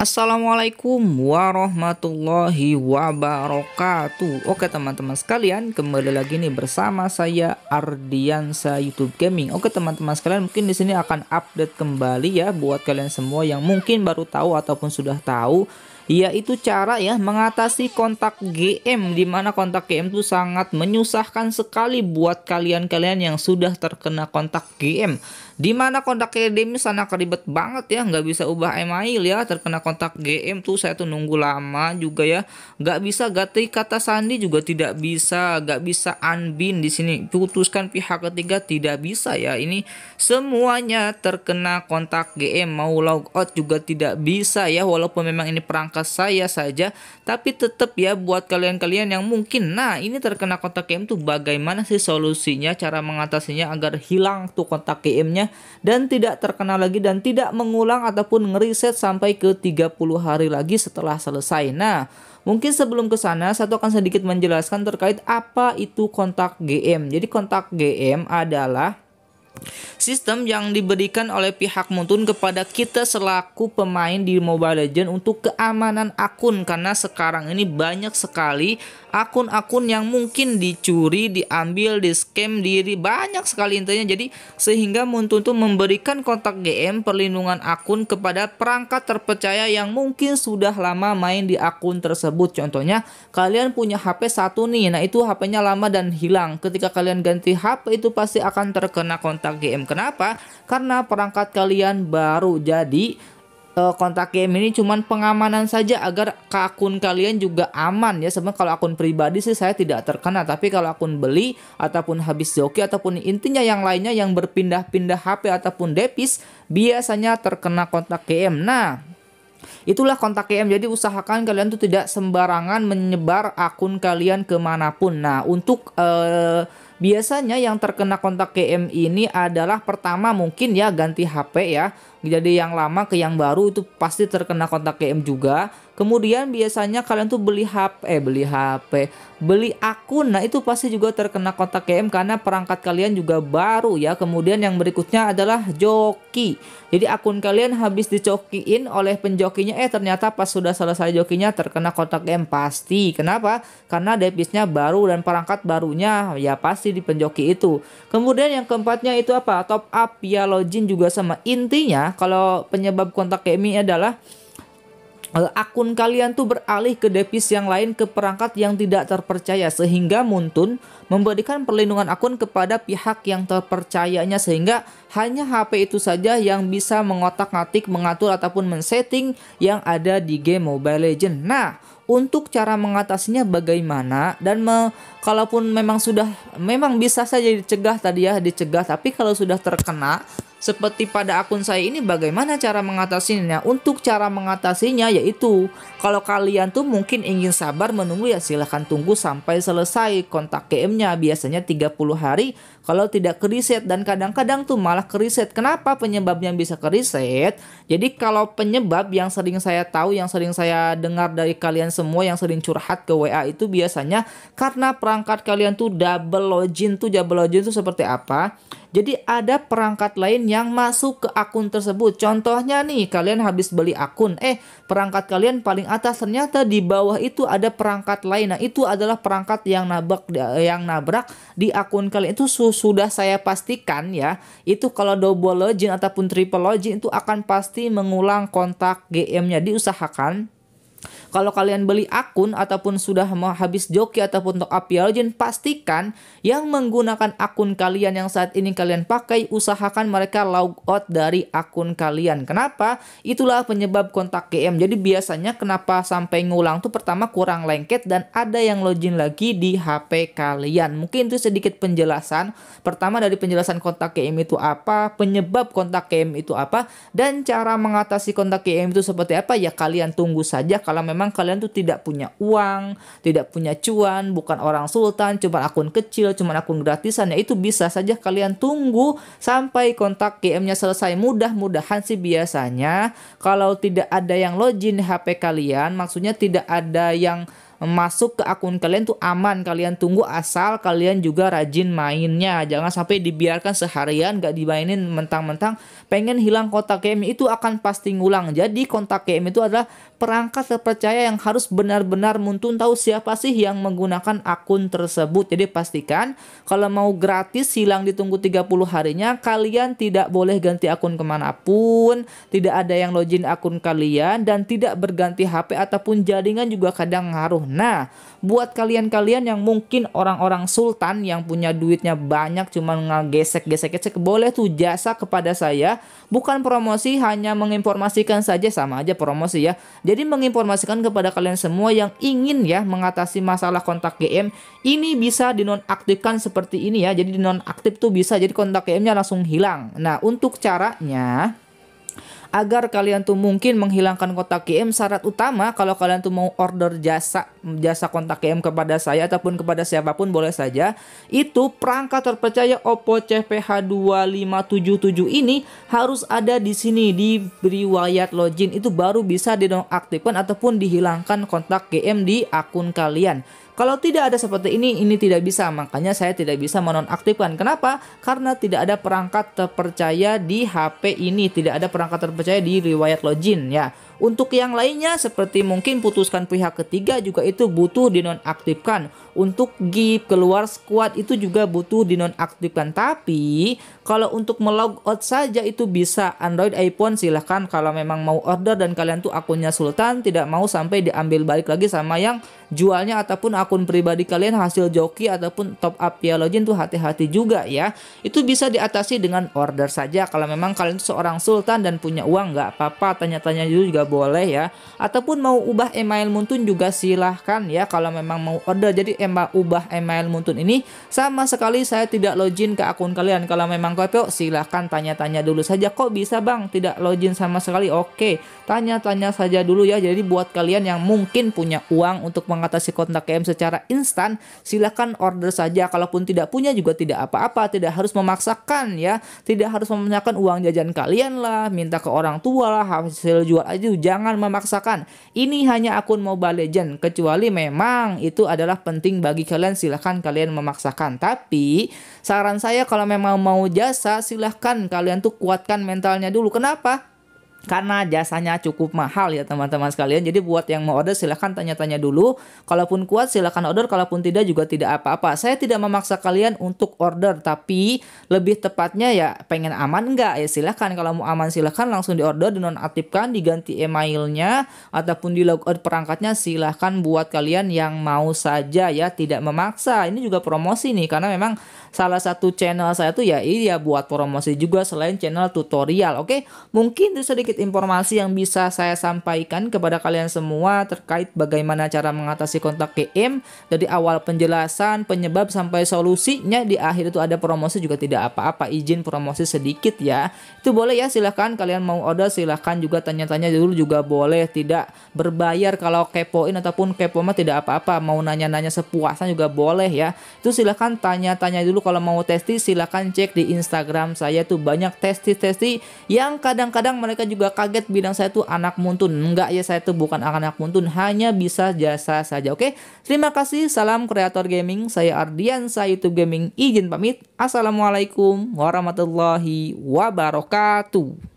Assalamualaikum warahmatullahi wabarakatuh Oke teman-teman sekalian kembali lagi nih bersama saya Ardiansa YouTube Gaming Oke teman-teman sekalian mungkin di sini akan update kembali ya buat kalian semua yang mungkin baru tahu ataupun sudah tahu yaitu cara ya mengatasi kontak GM dimana kontak GM itu sangat menyusahkan sekali buat kalian-kalian yang sudah terkena kontak GM dimana mana kontak GM sangat ribet banget ya nggak bisa ubah email ya terkena kontak kontak GM tuh saya tuh nunggu lama juga ya nggak bisa ganti kata Sandi juga tidak bisa nggak bisa Anbin di sini putuskan pihak ketiga tidak bisa ya ini semuanya terkena kontak GM mau logout juga tidak bisa ya walaupun memang ini perangkat saya saja tapi tetap ya buat kalian-kalian yang mungkin nah ini terkena kontak GM tuh bagaimana sih solusinya cara mengatasinya agar hilang tuh kontak GM-nya dan tidak terkena lagi dan tidak mengulang ataupun ngeriset sampai ke 3 30 hari lagi setelah selesai. Nah, mungkin sebelum ke sana satu akan sedikit menjelaskan terkait apa itu kontak GM. Jadi kontak GM adalah Sistem yang diberikan oleh pihak Muntun kepada kita selaku pemain di Mobile Legends untuk keamanan akun karena sekarang ini banyak sekali akun-akun yang mungkin dicuri, diambil, di scam diri banyak sekali intinya. Jadi sehingga Muntuntun memberikan kontak GM perlindungan akun kepada perangkat terpercaya yang mungkin sudah lama main di akun tersebut. Contohnya kalian punya HP satu nih, nah itu HP-nya lama dan hilang. Ketika kalian ganti HP itu pasti akan terkena kontak GM. Kenapa? Karena perangkat kalian baru. Jadi uh, kontak game ini cuman pengamanan saja agar ke akun kalian juga aman ya. Sebenarnya kalau akun pribadi sih saya tidak terkena, tapi kalau akun beli ataupun habis joki ataupun intinya yang lainnya yang berpindah-pindah HP ataupun depis biasanya terkena kontak game. Nah, Itulah kontak KM. Jadi usahakan kalian tuh tidak sembarangan menyebar akun kalian kemanapun. Nah, untuk eh, Biasanya yang terkena kontak KM ini adalah pertama mungkin ya ganti HP ya. Jadi yang lama ke yang baru itu pasti terkena kontak KM juga. Kemudian biasanya kalian tuh beli HP, eh beli HP, beli akun. Nah, itu pasti juga terkena kotak KM karena perangkat kalian juga baru ya. Kemudian yang berikutnya adalah joki. Jadi akun kalian habis dicokiin oleh penjokinya eh ternyata pas sudah selesai jokinya terkena kontak KM pasti. Kenapa? Karena depisnya baru dan perangkat barunya ya pasti di penjoki itu. Kemudian yang keempatnya itu apa? Top up ya login juga sama. Intinya kalau penyebab kontak KM adalah Eh, akun kalian tuh beralih ke device yang lain ke perangkat yang tidak terpercaya sehingga Muntun memberikan perlindungan akun kepada pihak yang terpercayanya sehingga hanya HP itu saja yang bisa mengotak-atik mengatur ataupun men-setting yang ada di game Mobile Legend. Nah, untuk cara mengatasinya bagaimana dan me, kalaupun memang sudah memang bisa saja dicegah tadi ya dicegah tapi kalau sudah terkena seperti pada akun saya ini bagaimana cara mengatasinya untuk cara mengatasinya yaitu kalau kalian tuh mungkin ingin sabar menunggu ya silahkan tunggu sampai selesai kontak KM nya biasanya 30 hari kalau tidak keriset dan kadang-kadang tuh malah keriset kenapa penyebabnya bisa keriset jadi kalau penyebab yang sering saya tahu yang sering saya dengar dari kalian semua yang sering curhat ke WA itu biasanya karena perangkat kalian tuh double login tuh double login tuh seperti apa jadi ada perangkat lain yang masuk ke akun tersebut. Contohnya nih, kalian habis beli akun, eh perangkat kalian paling atas ternyata di bawah itu ada perangkat lain. Nah, itu adalah perangkat yang nabrak yang nabrak di akun kalian itu su sudah saya pastikan ya. Itu kalau double login ataupun triple login itu akan pasti mengulang kontak GM-nya diusahakan kalau kalian beli akun ataupun sudah mau habis joki ataupun top up Piala pastikan yang menggunakan akun kalian yang saat ini kalian pakai, usahakan mereka log out dari akun kalian. Kenapa? Itulah penyebab kontak GM. Jadi biasanya kenapa sampai ngulang tuh pertama kurang lengket dan ada yang login lagi di HP kalian. Mungkin itu sedikit penjelasan. Pertama dari penjelasan kontak GM itu apa, penyebab kontak GM itu apa, dan cara mengatasi kontak GM itu seperti apa ya kalian tunggu saja kalau memang memang kalian tuh tidak punya uang, tidak punya cuan, bukan orang sultan, cuma akun kecil, cuma akun gratisan, ya itu bisa saja kalian tunggu sampai kontak GM-nya selesai. Mudah-mudahan sih biasanya kalau tidak ada yang login HP kalian, maksudnya tidak ada yang masuk ke akun kalian tuh aman kalian tunggu asal kalian juga rajin mainnya jangan sampai dibiarkan seharian gak dimainin mentang-mentang pengen hilang kontak game itu akan pasti ngulang jadi kontak game itu adalah perangkat terpercaya yang harus benar-benar muntun tahu siapa sih yang menggunakan akun tersebut. Jadi pastikan kalau mau gratis silang ditunggu 30 harinya, kalian tidak boleh ganti akun kemanapun, tidak ada yang login akun kalian, dan tidak berganti HP ataupun jaringan juga kadang ngaruh. Nah, buat kalian-kalian yang mungkin orang-orang sultan yang punya duitnya banyak cuma ngegesek-gesek-gesek, boleh tuh jasa kepada saya. Bukan promosi, hanya menginformasikan saja, sama aja promosi ya. Jadi menginformasikan kepada kalian semua yang ingin ya mengatasi masalah kontak GM, ini bisa dinonaktifkan seperti ini ya. Jadi dinonaktif tuh bisa jadi kontak GM-nya langsung hilang. Nah, untuk caranya agar kalian tuh mungkin menghilangkan kontak KM syarat utama kalau kalian tuh mau order jasa jasa kontak KM kepada saya ataupun kepada siapapun boleh saja itu perangkat terpercaya Oppo CPH2577 ini harus ada di sini di riwayat login itu baru bisa dinonaktifkan ataupun dihilangkan kontak GM di akun kalian kalau tidak ada seperti ini, ini tidak bisa. Makanya saya tidak bisa menonaktifkan. Kenapa? Karena tidak ada perangkat terpercaya di HP ini. Tidak ada perangkat terpercaya percaya di riwayat Lojin ya untuk yang lainnya seperti mungkin putuskan pihak ketiga juga itu butuh dinonaktifkan. Untuk give keluar squad itu juga butuh dinonaktifkan. Tapi kalau untuk melog out saja itu bisa Android iPhone silahkan kalau memang mau order dan kalian tuh akunnya Sultan tidak mau sampai diambil balik lagi sama yang jualnya ataupun akun pribadi kalian hasil joki ataupun top up ya tuh hati-hati juga ya itu bisa diatasi dengan order saja kalau memang kalian tuh seorang sultan dan punya uang nggak apa-apa tanya-tanya dulu juga boleh ya ataupun mau ubah email Muntun juga silahkan ya kalau memang mau order jadi emang ubah email Muntun ini sama sekali saya tidak login ke akun kalian kalau memang klepeo silahkan tanya-tanya dulu saja kok bisa bang tidak login sama sekali oke tanya-tanya saja dulu ya jadi buat kalian yang mungkin punya uang untuk mengatasi kontak KM secara instan silahkan order saja kalaupun tidak punya juga tidak apa-apa tidak harus memaksakan ya tidak harus memaksakan uang jajan kalian lah minta ke orang tua lah hasil jual aja jangan memaksakan. Ini hanya akun Mobile Legend kecuali memang itu adalah penting bagi kalian silahkan kalian memaksakan. Tapi saran saya kalau memang mau jasa silahkan kalian tuh kuatkan mentalnya dulu. Kenapa? karena jasanya cukup mahal ya teman-teman sekalian. Jadi buat yang mau order silahkan tanya-tanya dulu. Kalaupun kuat silahkan order, kalaupun tidak juga tidak apa-apa. Saya tidak memaksa kalian untuk order, tapi lebih tepatnya ya pengen aman nggak ya silahkan. Kalau mau aman silahkan langsung di diorder, dinonaktifkan, diganti emailnya ataupun di logout perangkatnya silahkan buat kalian yang mau saja ya tidak memaksa. Ini juga promosi nih karena memang salah satu channel saya tuh ya ini ya buat promosi juga selain channel tutorial. Oke, mungkin itu sedikit informasi yang bisa saya sampaikan kepada kalian semua terkait bagaimana cara mengatasi kontak GM dari awal penjelasan, penyebab sampai solusinya di akhir itu ada promosi juga tidak apa-apa. Izin promosi sedikit ya. Itu boleh ya silahkan kalian mau order silahkan juga tanya-tanya dulu juga boleh tidak berbayar kalau kepoin ataupun kepo mah tidak apa-apa mau nanya-nanya sepuasan juga boleh ya itu silahkan tanya-tanya dulu kalau mau testi silahkan cek di Instagram saya tuh banyak testi-testi yang kadang-kadang mereka juga kaget bilang saya tuh anak muntun. Enggak ya saya tuh bukan anak muntun, hanya bisa jasa saja. Oke, terima kasih. Salam kreator gaming. Saya Ardian, saya YouTube Gaming. Izin pamit. Assalamualaikum warahmatullahi wabarakatuh.